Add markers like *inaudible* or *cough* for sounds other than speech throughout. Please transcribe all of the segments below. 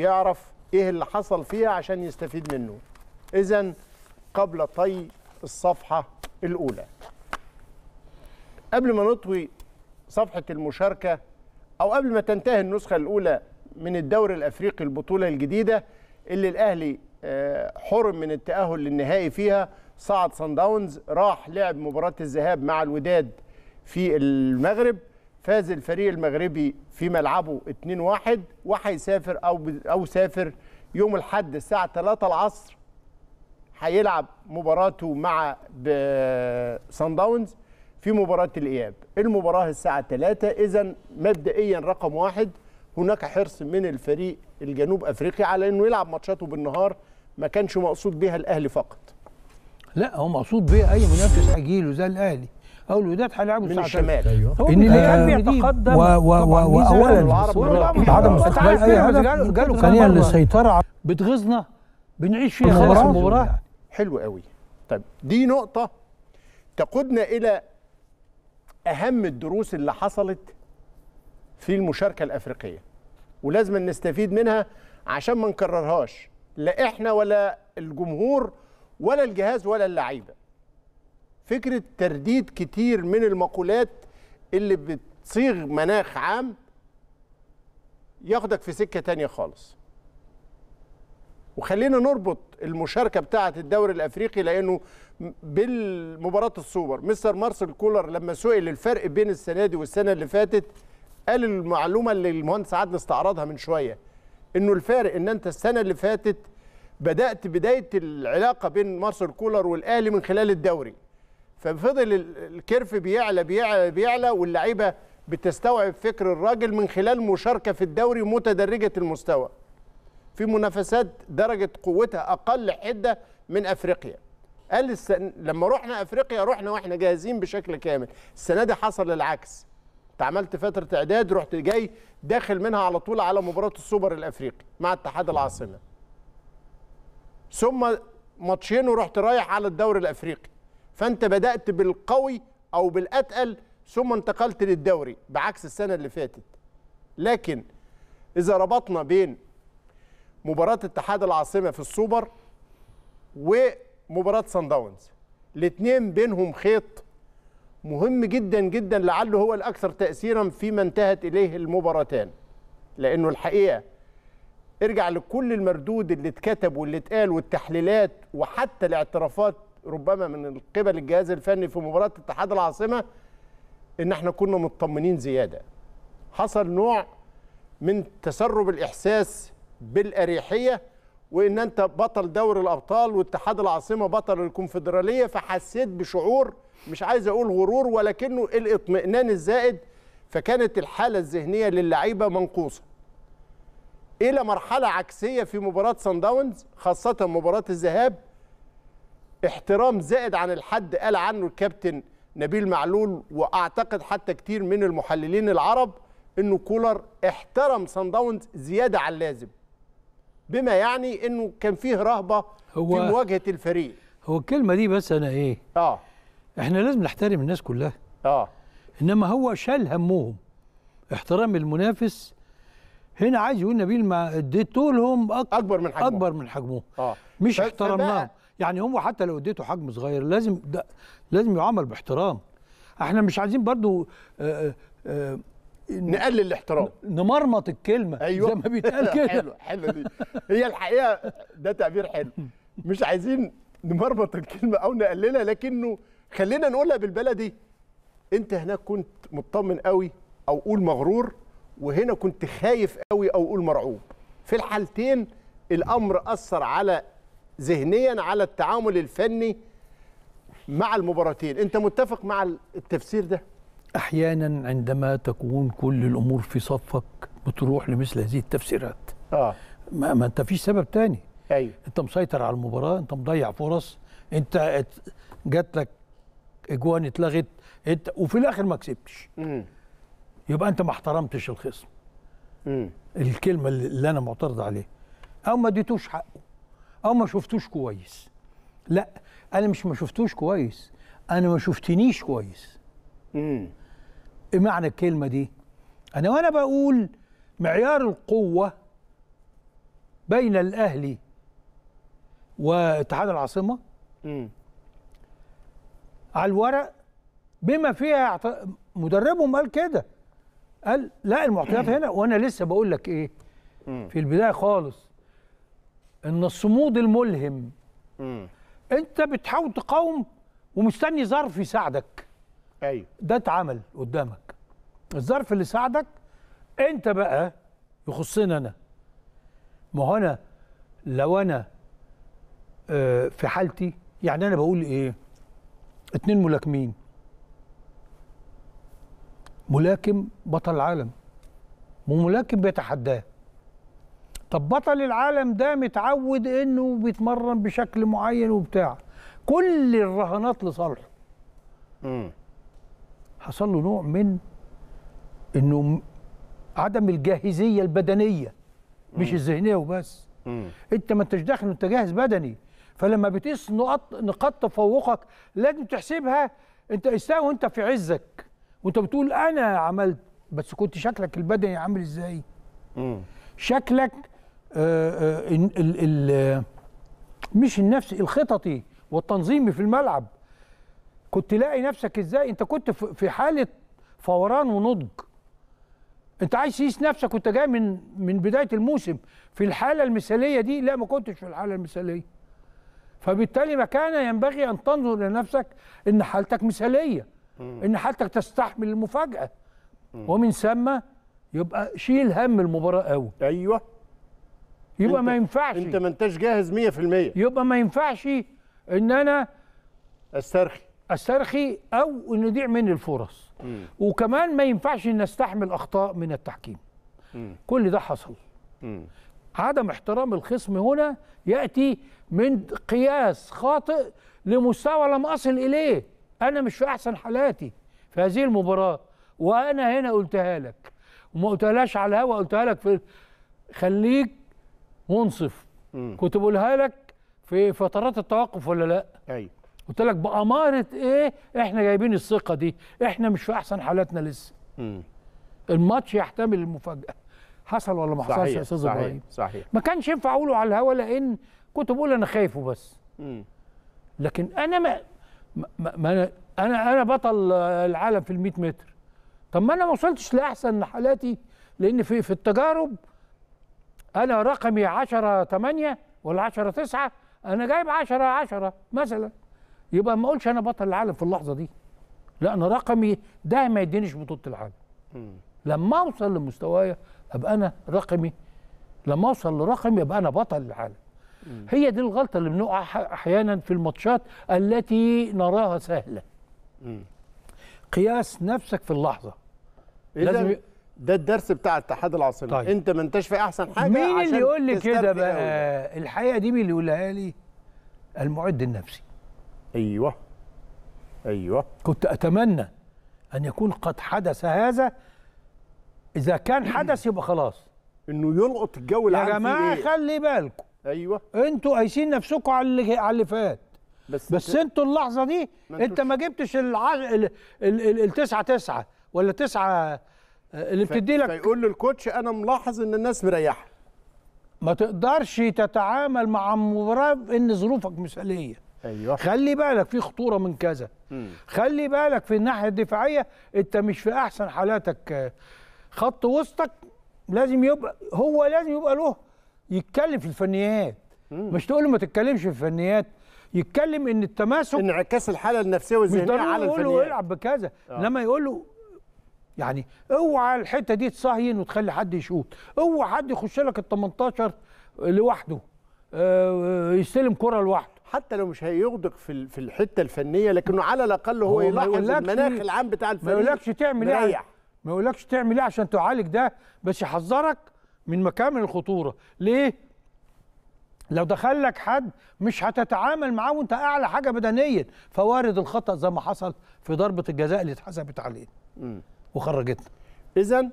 يعرف ايه اللي حصل فيها عشان يستفيد منه اذا قبل طي الصفحه الاولى قبل ما نطوي صفحه المشاركه او قبل ما تنتهي النسخه الاولى من الدوري الافريقي البطوله الجديده اللي الاهلي آه، حرم من التاهل للنهائي فيها صعد سان داونز راح لعب مباراه الذهاب مع الوداد في المغرب فاز الفريق المغربي في ملعبه 2-1 وهيسافر او او سافر يوم الاحد الساعه 3 العصر هيلعب مباراته مع سان داونز في مباراه الاياب المباراه الساعه 3 اذا مبدئيا رقم واحد هناك حرص من الفريق الجنوب افريقي على انه يلعب ماتشاته بالنهار ما كانش مقصود بها الاهلي فقط لا هو مقصود بيها اي منافس له زي الاهلي او الوداد هيلعبوا من الشمال ايوه ان كان بيتقدم واولا عدم استقبال اي هدف ثانيا يعني للسيطره بتغيظنا بنعيش فيها خلاص المباراه حلو قوي طيب دي نقطه تقودنا الى اهم الدروس اللي حصلت في المشاركه الافريقيه ولازم نستفيد منها عشان ما نكررهاش لا احنا ولا الجمهور ولا الجهاز ولا اللعيبه فكره ترديد كتير من المقولات اللي بتصيغ مناخ عام ياخدك في سكه تانية خالص وخلينا نربط المشاركه بتاعه الدوري الافريقي لانه بالمباراه السوبر مستر مارسل كولر لما سئل الفرق بين السنه دي والسنه اللي فاتت قال المعلومه اللي المهندس عدن استعرضها من شويه انه الفارق ان انت السنه اللي فاتت بدات بدايه العلاقه بين مارسل كولر والاهلي من خلال الدوري ففضل الكيرف بيعلى بيعلى بيعلى واللعيبه بتستوعب فكر الراجل من خلال مشاركه في الدوري متدرجه المستوى في منافسات درجه قوتها اقل حده من افريقيا قال السن... لما رحنا افريقيا رحنا واحنا جاهزين بشكل كامل السنه دي حصل العكس انت عملت فتره اعداد رحت جاي داخل منها على طول على مباراه السوبر الافريقي مع اتحاد العاصمه ثم ماتشين ورحت رايح على الدوري الافريقي فانت بدات بالقوي او بالاتقل ثم انتقلت للدوري بعكس السنه اللي فاتت لكن اذا ربطنا بين مباراه اتحاد العاصمه في السوبر ومباراه سان داونز الاثنين بينهم خيط مهم جدا جدا لعله هو الاكثر تاثيرا فيما انتهت اليه المباراتان لانه الحقيقه ارجع لكل المردود اللي اتكتب واللي اتقال والتحليلات وحتى الاعترافات ربما من قبل الجهاز الفني في مباراه اتحاد العاصمه ان احنا كنا مطمنين زياده حصل نوع من تسرب الاحساس بالاريحيه وان انت بطل دوري الابطال واتحاد العاصمه بطل الكونفدراليه فحسيت بشعور مش عايز اقول غرور ولكنه الاطمئنان الزائد فكانت الحاله الذهنيه للعيبه منقوصه الى مرحله عكسيه في مباراه سان داونز خاصه مباراه الذهاب احترام زائد عن الحد قال عنه الكابتن نبيل معلول واعتقد حتى كتير من المحللين العرب انه كولر احترم سان داونز زياده عن اللازم بما يعني انه كان فيه رهبه هو في مواجهه الفريق هو الكلمه دي بس انا ايه اه احنا لازم نحترم الناس كلها اه انما هو شال همهم احترام المنافس هنا عايز يقول نبيل ما اديتولهم أك... اكبر من حجمهم اكبر من حجمهم اه مش احترمناهم يعني هم حتى لو اديته حجم صغير لازم ده لازم يعامل باحترام احنا مش عايزين برضو آه، آه، آه، نقلل الاحترام نمرمط الكلمه أيوة. زي ما بيتقال كده حلو حلو دي هي الحقيقه ده تعبير حلو مش عايزين نمرمط الكلمه او نقللها لكنه خلينا نقولها بالبلدي انت هناك كنت مطمن قوي او قول مغرور وهنا كنت خايف قوي او قول مرعوب في الحالتين الامر اثر على ذهنيا على التعامل الفني مع المباراتين انت متفق مع التفسير ده احيانا عندما تكون كل الامور في صفك بتروح لمثل هذه التفسيرات اه ما, ما انت فيش سبب تاني ايوه انت مسيطر على المباراه انت مضيع فرص انت جات لك اجوان اتلغت انت وفي الاخر ما كسبتش يبقى انت ما احترمتش الخصم الكلمه اللي انا معترض عليها او ما اديتوش حقه او ما شفتوش كويس لا انا مش ما شفتوش كويس انا ما شفتنيش كويس امم ايه معنى الكلمه دي انا وانا بقول معيار القوه بين الاهلي واتحاد العاصمه امم على الورق بما فيها مدربهم قال كده قال لا المعطيات هنا وانا لسه بقول لك ايه في البدايه خالص ان الصمود الملهم مم. انت بتحاول تقاوم ومستني ظرف يساعدك ايوه ده اتعمل قدامك الظرف اللي ساعدك انت بقى يخصني انا ما هو انا لو انا آه في حالتي يعني انا بقول ايه اتنين ملاكمين ملاكم بطل العالم وملاكم بيتحداه طب بطل العالم ده متعود انه بيتمرن بشكل معين وبتاع كل الرهانات لصالحه حصل له نوع من انه عدم الجاهزيه البدنيه مش الذهنيه وبس مم. انت ما انتش داخل انت جاهز بدني فلما بتقيس نقط نقاط تفوقك لازم تحسبها انت قيسها وانت في عزك وانت بتقول انا عملت بس كنت شكلك البدني عامل ازاي؟ شكلك آه، آه، ال ال مش النفس الخططي والتنظيمي في الملعب كنت تلاقي نفسك ازاي انت كنت في حاله فوران ونضج انت عايز تقيس نفسك وانت جاي من من بدايه الموسم في الحاله المثاليه دي لا ما كنتش في الحاله المثاليه فبالتالي ما كان ينبغي ان تنظر لنفسك ان حالتك مثاليه ان حالتك تستحمل المفاجاه ومن ثم يبقى شيل هم المباراه قوي ايوه يبقى ما ينفعش انت ما انتش جاهز 100% يبقى ما ينفعش ان انا استرخي استرخي او ان يضيع مني الفرص مم. وكمان ما ينفعش ان استحمل اخطاء من التحكيم مم. كل ده حصل مم. عدم احترام الخصم هنا ياتي من قياس خاطئ لمستوى لم اصل اليه انا مش في احسن حالاتي في هذه المباراه وانا هنا قلتها لك وما قلتهاش على الهواء قلتها لك في خليك منصف مم. كنت بقولها لك في فترات التوقف ولا لا ايوه قلت لك بأمارة ايه احنا جايبين الثقة دي احنا مش في احسن حالاتنا لسه مم. الماتش يحتمل المفاجأة حصل ولا ما حصلش يا استاذ ابراهيم صحيح صحيح ما كانش ينفع اقوله على الهوا لان كنت بقول انا خايفه بس مم. لكن انا ما, ما, ما انا انا انا بطل العالم في ال 100 متر طب ما انا ما وصلتش لاحسن حالاتي لان في في التجارب انا رقمي 10 8 ولا 10 9 انا جايب 10 10 مثلا يبقى ما اقولش انا بطل العالم في اللحظه دي لا انا رقمي ده ما يدينيش بطوله العالم لما اوصل لمستوايا ابقى انا رقمي لما اوصل لرقمي ابقى انا بطل العالم هي دي الغلطه اللي بنقع احيانا في الماتشات التي نراها سهله قياس نفسك في اللحظه لازم ده الدرس بتاع اتحاد العاصمه طيب. انت ما انتش في احسن حاجه مين اللي يقول لي كده بقى الحقيقه دي مين اللي يقولها لي المعد النفسي ايوه ايوه كنت اتمنى ان يكون قد حدث هذا اذا كان حدث يبقى خلاص انه يلقط الجو العام يا جماعه إيه؟ خلي بالكم ايوه انتوا قايسين نفسكم على اللي على اللي فات بس بس انتوا اللحظه دي ما انت ما جبتش ال... ال... ال... التسعه تسعه ولا تسعه آه، اللي بتدي لك فيقول للكوتش انا ملاحظ ان الناس مريحه ما تقدرش تتعامل مع المباراه ان ظروفك مثاليه ايوه خلي بالك في خطوره من كذا مم. خلي بالك في الناحيه الدفاعيه انت مش في احسن حالاتك خط وسطك لازم يبقى هو لازم يبقى له يتكلم في الفنيات مم. مش تقول ما تتكلمش في الفنيات يتكلم ان التماسك انعكاس الحاله النفسيه والذهنيه على الفنيات مش يقول له العب بكذا آه. لما يقول له يعني اوعى الحته دي تصهين وتخلي حد يشوط اوعى حد يخش لك ال 18 لوحده آه، يستلم كره لوحده حتى لو مش هيغدق في في الحته الفنيه لكنه على الاقل هو, هو يلاحظ المناخ العام بتاع الفريق ما يقولكش تعمل ايه ما يقولكش تعمل ايه عشان تعالج ده بس يحذرك من مكامن الخطوره ليه لو دخل لك حد مش هتتعامل معاه وانت اعلى حاجه بدنيا فوارد الخطا زي ما حصل في ضربه الجزاء اللي اتحسبت عليه وخرجتنا اذا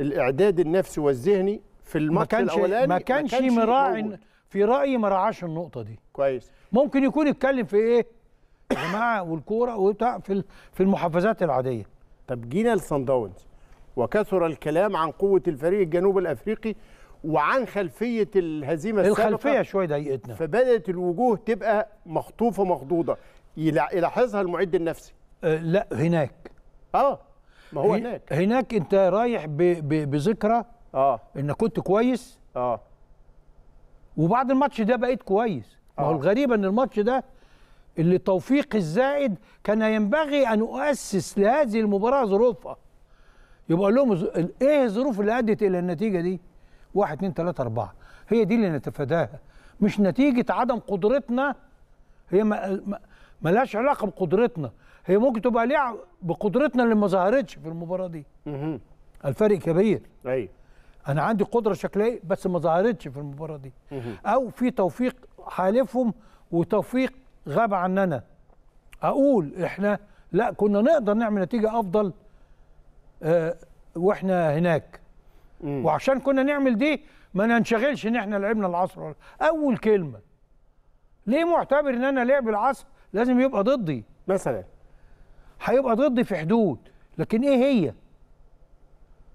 الاعداد النفسي والذهني في الماتش الاولاني ما كانش, كانش مراعي في رايي ما راعاش النقطه دي كويس ممكن يكون يتكلم في ايه يا جماعه والكوره وبتاع في في المحافظات العاديه طب جينا لصن داونز وكثر الكلام عن قوه الفريق الجنوب الافريقي وعن خلفيه الهزيمه السابقه الخلفيه شويه ضايقتنا فبدات الوجوه تبقى مخطوفه مخضوضه يلاحظها المعد النفسي أه لا هناك اه ما هو هناك هناك انت رايح بذكرى اه انك كنت كويس اه وبعد الماتش ده بقيت كويس ما هو آه. الغريب ان الماتش ده اللي توفيق الزائد كان ينبغي ان اؤسس لهذه المباراه ظروفها يبقى اقول لهم ايه الظروف اللي ادت الى النتيجه دي 1 2 3 4 هي دي اللي نتفاداها مش نتيجه عدم قدرتنا هي لهاش علاقه بقدرتنا هي ممكن تبقى لعب بقدرتنا اللي ما ظهرتش في المباراه دي الفرق كبير ايوه انا عندي قدره شكليه بس ما ظهرتش في المباراه دي او في توفيق حالفهم وتوفيق غاب عننا اقول احنا لا كنا نقدر نعمل نتيجه افضل آه واحنا هناك مم. وعشان كنا نعمل دي ما ننشغلش ان احنا لعبنا العصر اول كلمه ليه معتبر ان انا لعب العصر لازم يبقى ضدي مثلا هيبقى ضدي في حدود لكن ايه هي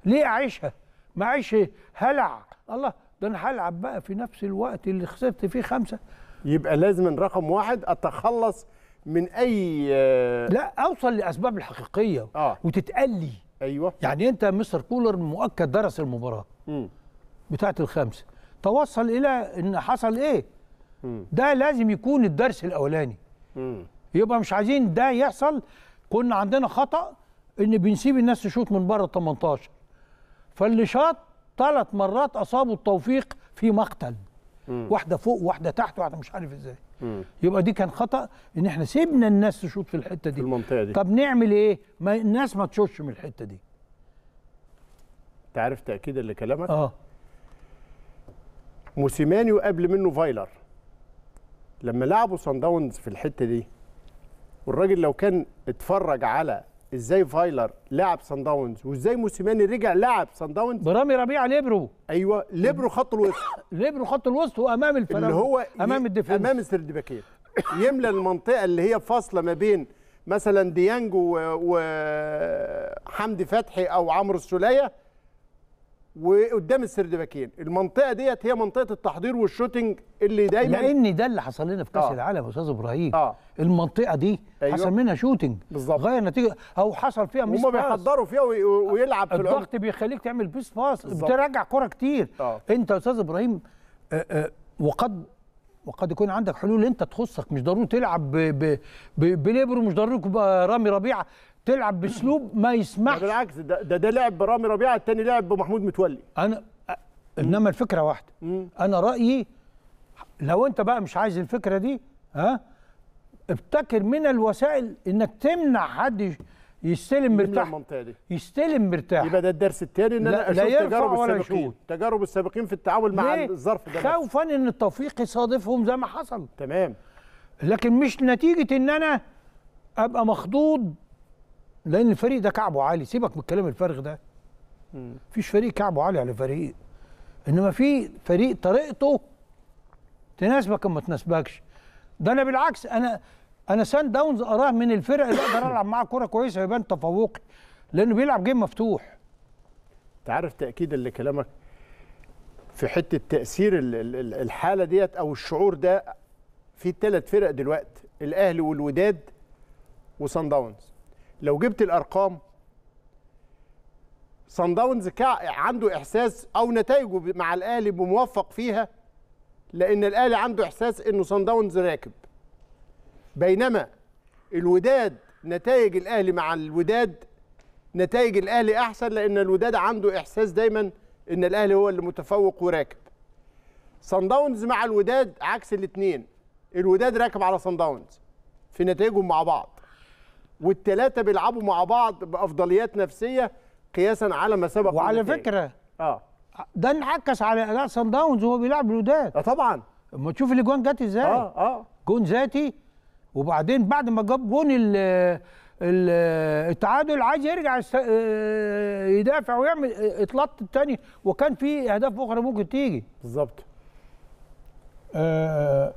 ليه اعيشها ما اعيش هلع الله ده انا هلعب بقى في نفس الوقت اللي خسرت فيه خمسه يبقى لازم رقم واحد اتخلص من اي آه، لا اوصل لاسباب الحقيقيه آه. وتتقلي ايوه يعني انت مستر كولر مؤكد درس المباراه امم بتاعه الخمسه توصل الى ان حصل ايه م. ده لازم يكون الدرس الاولاني م. يبقى مش عايزين ده يحصل كنا عندنا خطا ان بنسيب الناس تشوط من بره 18 فاللي شاط ثلاث مرات اصابه التوفيق في مقتل مم. واحده فوق واحده تحت واحده مش عارف ازاي مم. يبقى دي كان خطا ان احنا سيبنا الناس تشوط في الحته دي في المنطقه دي طب نعمل ايه ما الناس ما تشوطش من الحته دي انت عارف تاكيدا لكلامك اه موسيماني وقبل منه فايلر لما لعبوا سان داونز في الحته دي والراجل لو كان اتفرج على ازاي فايلر لعب سان داونز وازاي موسيماني رجع لعب سان داونز برامي ربيعه ليبرو ايوه ليبرو خط الوسط *laughs* ليبرو خط الوسط وامام الفرق اللي هو امام الدفاع امام السردباكيه يملى المنطقه اللي هي فاصله ما بين مثلا ديانج وحمدي فتحي او عمرو السوليه وقدام السردباكين المنطقه ديت هي منطقه التحضير والشوتنج اللي دايما لان ده اللي حصل لنا في كاس آه. العالم يا استاذ ابراهيم آه. المنطقه دي أيوه. حصل منها شوتنج بالظبط غير نتيجه او حصل فيها مش هم بيحضروا فيها وي... ويلعب في الضغط بيخليك تعمل بيس باس بترجع كره كتير آه. انت يا استاذ ابراهيم آه، آه، وقد وقد يكون عندك حلول انت تخصك مش ضروري تلعب بليبرو مش ضروري رامي ربيعه تلعب باسلوب ما يسمحش بالعكس ده ده, ده لعب برامي ربيعه الثاني لعب بمحمود متولي انا انما الفكره واحده انا رايي لو انت بقى مش عايز الفكره دي ها ابتكر من الوسائل انك تمنع حد يستلم مرتاح يستلم مرتاح يبقى ده الدرس الثاني ان انا اشوف تجارب السابقين تجارب السابقين في التعامل مع الظرف ده خوفا ان التوفيق يصادفهم زي ما حصل تمام لكن مش نتيجه ان انا ابقى مخضوض لان الفريق ده كعبه عالي سيبك من الكلام الفارغ ده مفيش فريق كعبه عالي على فريق انما في فريق طريقته تناسبك ما تناسبكش ده انا بالعكس انا انا سان داونز اراه من الفرق اللي اقدر العب معاها كوره كويسه يبان تفوقي لانه بيلعب جيم مفتوح انت عارف تاكيدا لكلامك في حته تاثير الحاله ديت او الشعور ده في ثلاث فرق دلوقتي الاهلي والوداد وسان داونز لو جبت الارقام صن داونز عنده احساس او نتائجه مع الاهلي بموفق فيها لان الاهلي عنده احساس انه صن داونز راكب بينما الوداد نتائج الاهلي مع الوداد نتائج الاهلي احسن لان الوداد عنده احساس دايما ان الاهلي هو اللي متفوق وراكب صن داونز مع الوداد عكس الاثنين الوداد راكب على صن داونز في نتائجهم مع بعض والثلاثه بيلعبوا مع بعض بافضليات نفسيه قياسا على ما سبق وعلى فكره اه ده انعكس على اداء سان داونز وهو بيلعب الوداد اه طبعا اما تشوف الاجوان جت ازاي اه اه جون ذاتي وبعدين بعد ما جاب جون التعادل عايز يرجع آه، يدافع ويعمل آه، اطلاق الثاني وكان في اهداف اخرى ممكن تيجي بالظبط آه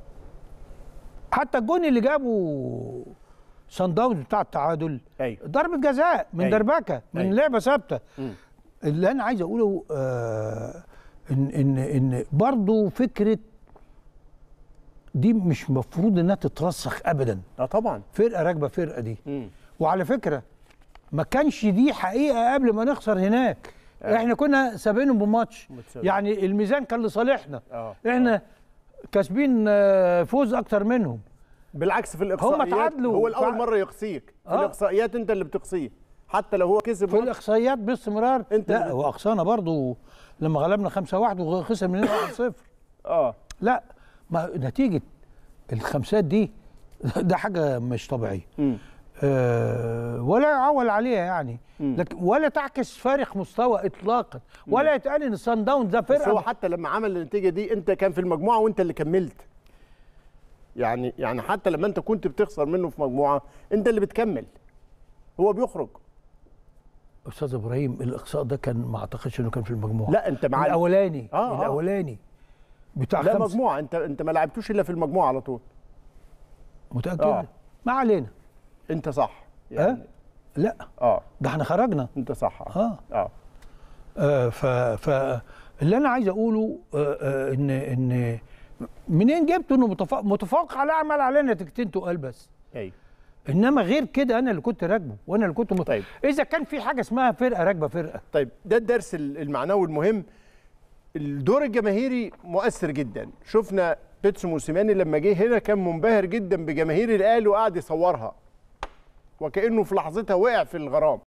حتى الجون اللي جابه سان داونز بتاع التعادل أيوة. ضربه جزاء من أيوة. دربكه من أيوة. لعبه ثابته اللي انا عايز اقوله آه ان ان ان برضه فكره دي مش مفروض انها تترسخ ابدا اه طبعا فرقه راكبه فرقه دي مم. وعلى فكره ما كانش دي حقيقه قبل ما نخسر هناك آه. احنا كنا سابينهم بماتش يعني الميزان كان لصالحنا آه، احنا آه. كاسبين آه، فوز اكتر منهم بالعكس في الاقصائيات هم تعادلوا هو لاول مره يقصيك في آه. الاقصائيات انت اللي بتقصيه حتى لو هو كسب في الاقصائيات باستمرار انت لا هو اقصانا برضه لما غلبنا 5 1 وخسر مننا 1 0 اه لا ما نتيجه الخمسات دي ده حاجه مش طبيعيه أه ولا يعول عليها يعني لكن ولا تعكس فارق مستوى اطلاقا ولا يتقال ان سان داونز ده فرقه هو حتى لما عمل النتيجه دي انت كان في المجموعه وانت اللي كملت يعني يعني حتى لما انت كنت بتخسر منه في مجموعه انت اللي بتكمل هو بيخرج استاذ ابراهيم الاقصاء ده كان ما اعتقدش انه كان في المجموعه لا انت مع الاولاني آه الاولاني آه. بتاع لا خمس. مجموعه انت انت ما لعبتوش الا في المجموعه على طول متاكد آه. ما علينا انت صح يعني أه؟ لا اه ده احنا خرجنا انت صح آه. اه اه, آه ف ف اللي انا عايز اقوله آه آه ان ان منين جبت انه متفوق متفوق على عمل عليه نتيجتين تقال بس ايوه انما غير كده انا اللي كنت راكبه وانا اللي كنت مت... طيب اذا كان في حاجه اسمها فرقه راكبه فرقه طيب ده الدرس المعنوي المهم الدور الجماهيري مؤثر جدا شفنا بيتسو موسيماني لما جه هنا كان منبهر جدا بجماهير الاهلي وقعد يصورها وكانه في لحظتها وقع في الغرام